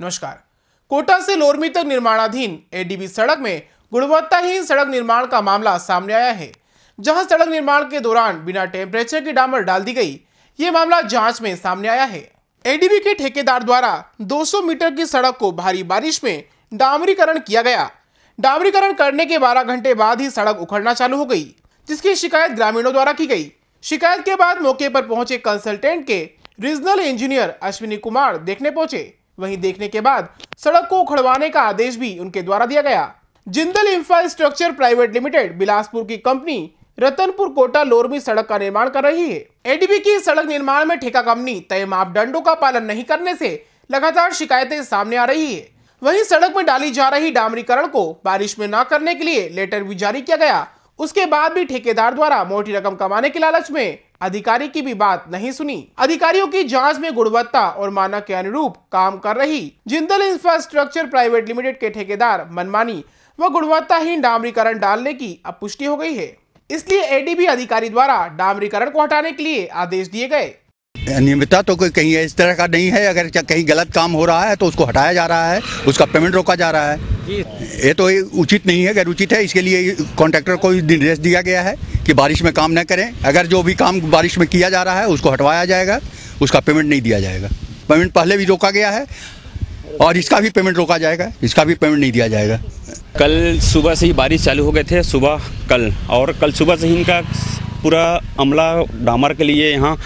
नमस्कार कोटा से लोरमी तक निर्माणाधीन एडीबी सड़क में गुणवत्ताहीन सड़क निर्माण का मामला सामने आया है जहां सड़क निर्माण के दौरान बिना टेम्परेचर की डामर डाल दी गई ये मामला जांच में सामने आया है एडीबी के ठेकेदार द्वारा 200 मीटर की सड़क को भारी बारिश में डामरीकरण किया गया डामरीकरण करने के 12 घंटे बाद ही सड़क उखड़ना चालू हो गई जिसकी शिकायत ग्रामीणों द्वारा की गई शिकायत के बाद मौके पर पहुंचे कंसल्टेंट के रीजनल इंजीनियर अश्विनी कुमार देखने पहुंचे वहीं देखने के बाद सड़क को उखड़वाने का आदेश भी उनके द्वारा दिया गया Jindal infrastructure private limited Bilaspur की कंपनी रतनपुर कोटा लोरमी सड़क का निर्माण कर रही है एडीबी की सड़क निर्माण में ठेका कंपनी तय मापदंडों का पालन नहीं करने से लगातार शिकायतें सामने आ रही है वहीं सड़क में डाली जा रही डामरीकरण को बारिश में न करने के लिए लेटर भी जारी किया गया उसके बाद भी ठेकेदार द्वारा मोटी रकम कमाने के लालच में अधिकारी की भी बात नहीं सुनी अधिकारियों की जांच में गुणवत्ता और मानक के अनुरूप काम कर रही जिंदल इंफ्रास्ट्रक्चर प्राइवेट लिमिटेड के ठेकेदार मनमानी व गुणवत्ताहीन डामरीकरण डालने की अब पुष्टि हो गई है इसलिए एडीबी अधिकारी द्वारा डामरीकरण को हटाने के लिए आदेश दिए गए अनियमितता तो कोई कहीं इस तरह का नहीं है अगर कहीं गलत काम हो रहा है तो उसको हटाया जा रहा है उसका पेमेंट रोका जा रहा है ये तो उचित नहीं है गैर उचित है इसके लिए कॉन्ट्रैक्टर को निर्देश दिया गया है कि बारिश में काम न करें अगर जो भी काम बारिश में किया जा रहा है उसको हटवाया जाएगा उसका पेमेंट नहीं दिया जाएगा पेमेंट पहले भी रोका गया है और इसका भी पेमेंट रोका जाएगा इसका भी पेमेंट नहीं दिया जाएगा कल सुबह से ही बारिश चालू हो गए थे सुबह कल और कल सुबह से ही इनका पूरा अमला डामर के लिए यहाँ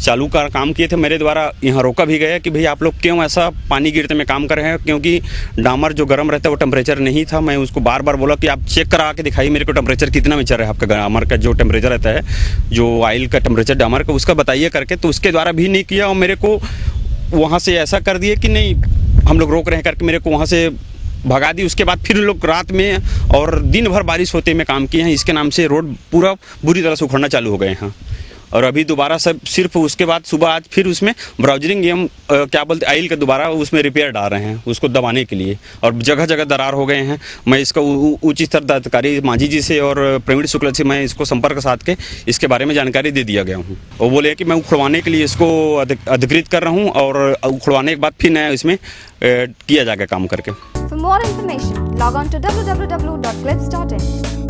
चालू का काम किए थे मेरे द्वारा यहाँ रोका भी गया कि भाई आप लोग क्यों ऐसा पानी गिरते में काम कर रहे हैं क्योंकि डामर जो गर्म रहता है वो टेम्परेचर नहीं था मैं उसको बार बार बोला कि आप चेक करा के दिखाइए मेरे को टेम्परेचर कितना में चल रहा है आपका डामर का जो टेम्परेचर रहता है जो ऑयल का टेम्परेचर डामर का उसका बताइए करके तो उसके द्वारा भी नहीं किया और मेरे को वहाँ से ऐसा कर दिए कि नहीं हम लोग रोक रहे हैं करके मेरे को वहाँ से भगा दी उसके बाद फिर लोग रात में और दिन भर बारिश होते में काम किए हैं इसके नाम से रोड पूरा बुरी तरह से उखड़ना चालू हो गए हैं और अभी दोबारा सब सिर्फ उसके बाद सुबह आज फिर उसमें ब्राउजरिंग एम क्या बोलते आइल का दोबारा उसमें रिपेयर डाल रहे हैं उसको दबाने के लिए और जगह जगह दरार हो गए हैं मैं इसका उच्च स्तर अधिकारी मांझी जी से और प्रवीण शुक्ला से मैं इसको संपर्क साध के इसके बारे में जानकारी दे दिया गया हूँ और बोले कि मैं उखड़वाने के लिए इसको अधिकृत कर रहा हूँ और उखड़वाने के बाद फिर नया इसमें किया जाएगा काम करके For more information, log on to www.clips.in.